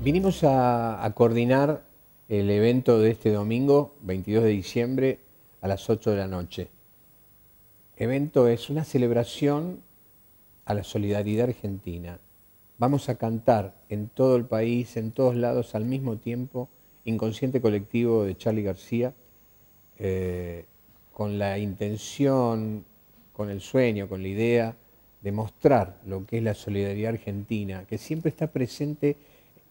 Vinimos a, coordinar el evento de este domingo, 22 de diciembre, a las 8 de la noche. Evento es una celebración a la solidaridad argentina. Vamos a cantar en todo el país, en todos lados, al mismo tiempo, Inconsciente Colectivo de Charlie García, eh, con la intención, con el sueño, con la idea de mostrar lo que es la solidaridad argentina, que siempre está presente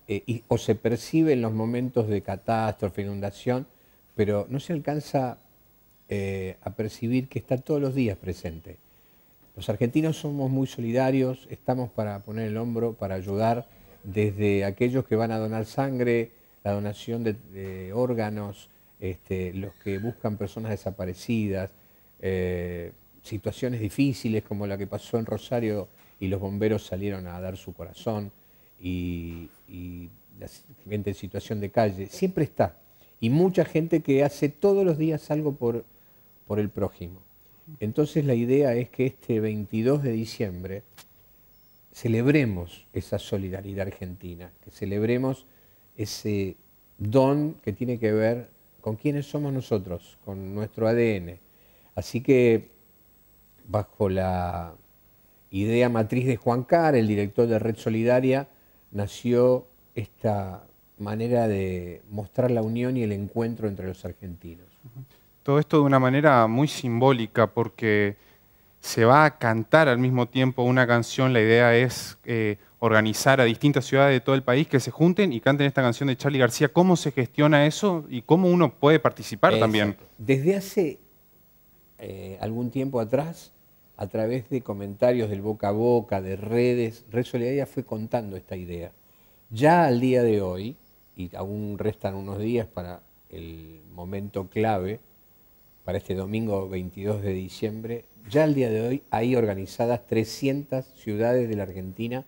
eh, o se percibe en los momentos de catástrofe, inundación, pero no se alcanza eh, a percibir que está todos los días presente. Los argentinos somos muy solidarios, estamos para poner el hombro, para ayudar desde aquellos que van a donar sangre, la donación de, órganos, este, los que buscan personas desaparecidas, eh, situaciones difíciles como la que pasó en Rosario y los bomberos salieron a dar su corazón y, la gente en situación de calle, siempre está. Y mucha gente que hace todos los días algo por, por el prójimo. Entonces la idea es que este 22 de diciembre celebremos esa solidaridad argentina, que celebremos ese don que tiene que ver con quiénes somos nosotros, con nuestro ADN. Así que bajo la idea matriz de Juan Car, el director de Red Solidaria, nació esta manera de mostrar la unión y el encuentro entre los argentinos. Todo esto de una manera muy simbólica porque se va a cantar al mismo tiempo una canción, la idea es eh, organizar a distintas ciudades de todo el país que se junten y canten esta canción de Charlie García. ¿Cómo se gestiona eso y cómo uno puede participar también? Desde hace eh, algún tiempo atrás a través de comentarios del boca a boca, de redes, Red ya fue contando esta idea. Ya al día de hoy, y aún restan unos días para el momento clave, para este domingo 22 de diciembre, ya al día de hoy hay organizadas 300 ciudades de la Argentina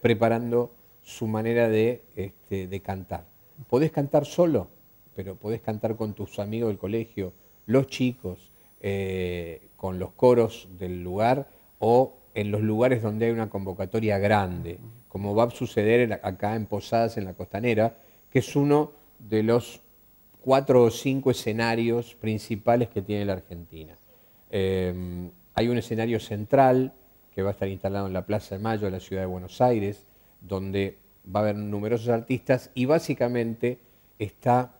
preparando su manera de, este, de cantar. Podés cantar solo, pero podés cantar con tus amigos del colegio, los chicos, eh, con los coros del lugar o en los lugares donde hay una convocatoria grande, como va a suceder acá en Posadas, en la Costanera, que es uno de los cuatro o cinco escenarios principales que tiene la Argentina. Eh, hay un escenario central que va a estar instalado en la Plaza de Mayo de la ciudad de Buenos Aires, donde va a haber numerosos artistas y básicamente está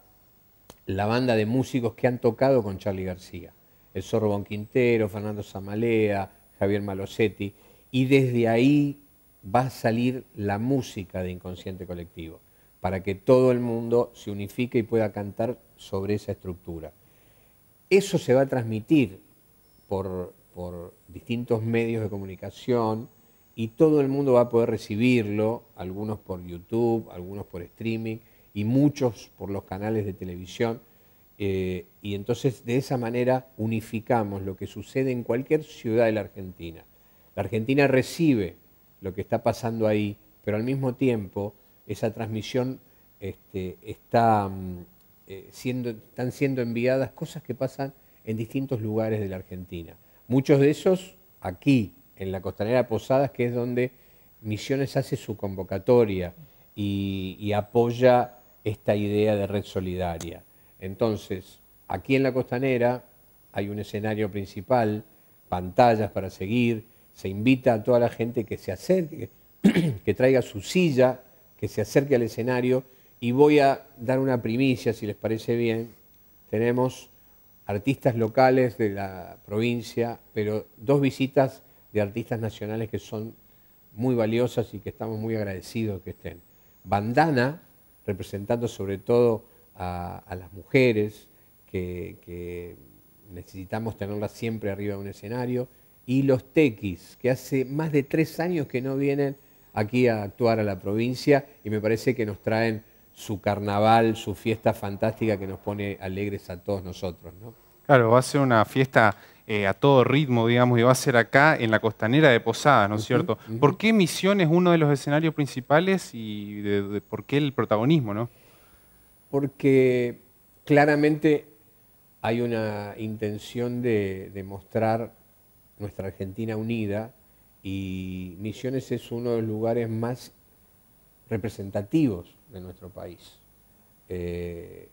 la banda de músicos que han tocado con Charlie García el Sorbon Quintero, Fernando Zamalea, Javier Malosetti, y desde ahí va a salir la música de Inconsciente Colectivo, para que todo el mundo se unifique y pueda cantar sobre esa estructura. Eso se va a transmitir por distintos medios de comunicación y todo el mundo va a poder recibirlo, algunos por YouTube, algunos por streaming y muchos por los canales de televisión. Eh, y entonces de esa manera unificamos lo que sucede en cualquier ciudad de la Argentina. La Argentina recibe lo que está pasando ahí, pero al mismo tiempo esa transmisión este, está, mm, eh, siendo, están siendo enviadas cosas que pasan en distintos lugares de la Argentina. Muchos de esos aquí, en la costanera Posadas, que es donde Misiones hace su convocatoria y apoya esta idea de red solidaria. Entonces, aquí en la costanera hay un escenario principal, pantallas para seguir, se invita a toda la gente que se acerque, que traiga su silla, que se acerque al escenario y voy a dar una primicia, si les parece bien. Tenemos artistas locales de la provincia, pero dos visitas de artistas nacionales que son muy valiosas y que estamos muy agradecidos que estén. Bandana, representando sobre todo a, las mujeres, que, necesitamos tenerlas siempre arriba de un escenario, y los tequis, que hace más de tres años que no vienen aquí a actuar a la provincia y me parece que nos traen su carnaval, su fiesta fantástica que nos pone alegres a todos nosotros. ¿no? Claro, va a ser una fiesta eh, a todo ritmo, digamos, y va a ser acá en la costanera de Posadas, ¿no es cierto? ¿Por qué Misión es uno de los escenarios principales y por qué el protagonismo, no? porque claramente hay una intención de, mostrar nuestra Argentina unida y Misiones es uno de los lugares más representativos de nuestro país. Eh,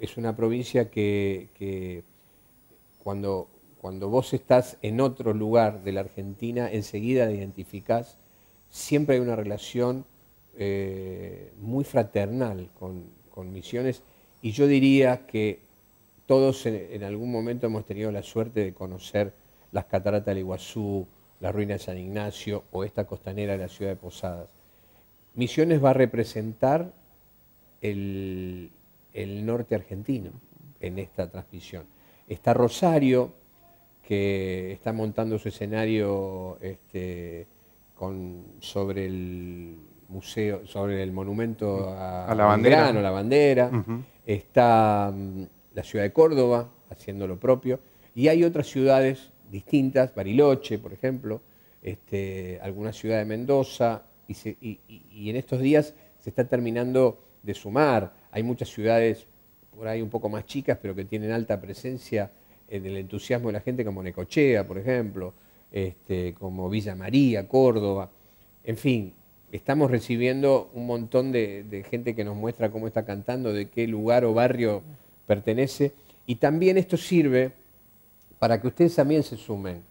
es una provincia que, cuando, cuando, vos estás en otro lugar de la Argentina, enseguida identificás, siempre hay una relación eh, muy fraternal con, con misiones y yo diría que todos en, algún momento hemos tenido la suerte de conocer las cataratas del Iguazú, las ruinas de San Ignacio o esta costanera de la ciudad de Posadas. Misiones va a representar el, el norte argentino en esta transmisión. Está Rosario, que está montando su escenario este, con, sobre el museo, sobre el monumento mm. a, la bandera, la bandera. está mm, la ciudad de Córdoba haciendo lo propio, y hay otras ciudades distintas, Bariloche, por ejemplo, este, alguna ciudad de Mendoza, y, en estos días se está terminando de sumar. Hay muchas ciudades por ahí un poco más chicas, pero que tienen alta presencia en el entusiasmo de la gente, como Necochea, por ejemplo, este, como Villa María, Córdoba, en fin, estamos recibiendo un montón de, gente que nos muestra cómo está cantando, de qué lugar o barrio pertenece. Y también esto sirve para que ustedes también se sumen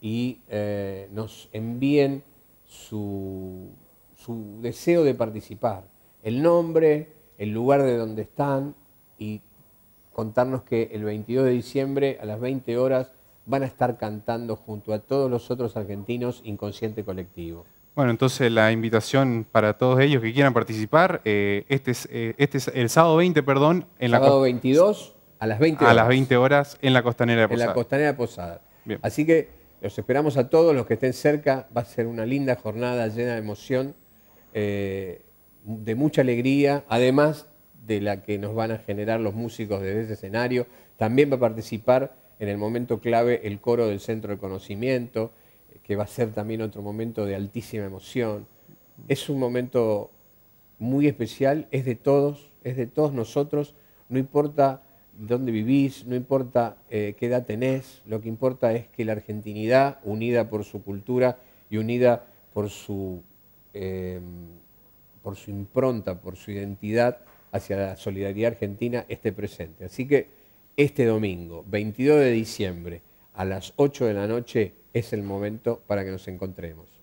y eh, nos envíen su, su deseo de participar, el nombre, el lugar de donde están y contarnos que el 22 de diciembre a las 20 horas van a estar cantando junto a todos los otros argentinos Inconsciente Colectivo. Bueno, entonces la invitación para todos ellos que quieran participar, eh, este, eh, este, es, el sábado 20, perdón. En sábado 22 a las 20 A las 20 horas en la Costanera de Posada. En la Costanera Posada. Así que los esperamos a todos los que estén cerca. Va a ser una linda jornada llena de emoción, eh, de mucha alegría, además de la que nos van a generar los músicos desde ese escenario. También va a participar en el momento clave el coro del Centro de Conocimiento que va a ser también otro momento de altísima emoción. Mm. Es un momento muy especial, es de todos, es de todos nosotros, no importa dónde vivís, no importa eh, qué edad tenés, lo que importa es que la argentinidad, unida por su cultura y unida por su, em, por su impronta, por su identidad hacia la solidaridad argentina, esté presente. Así que este domingo, 22 de diciembre, a las 8 de la noche, es el momento para que nos encontremos.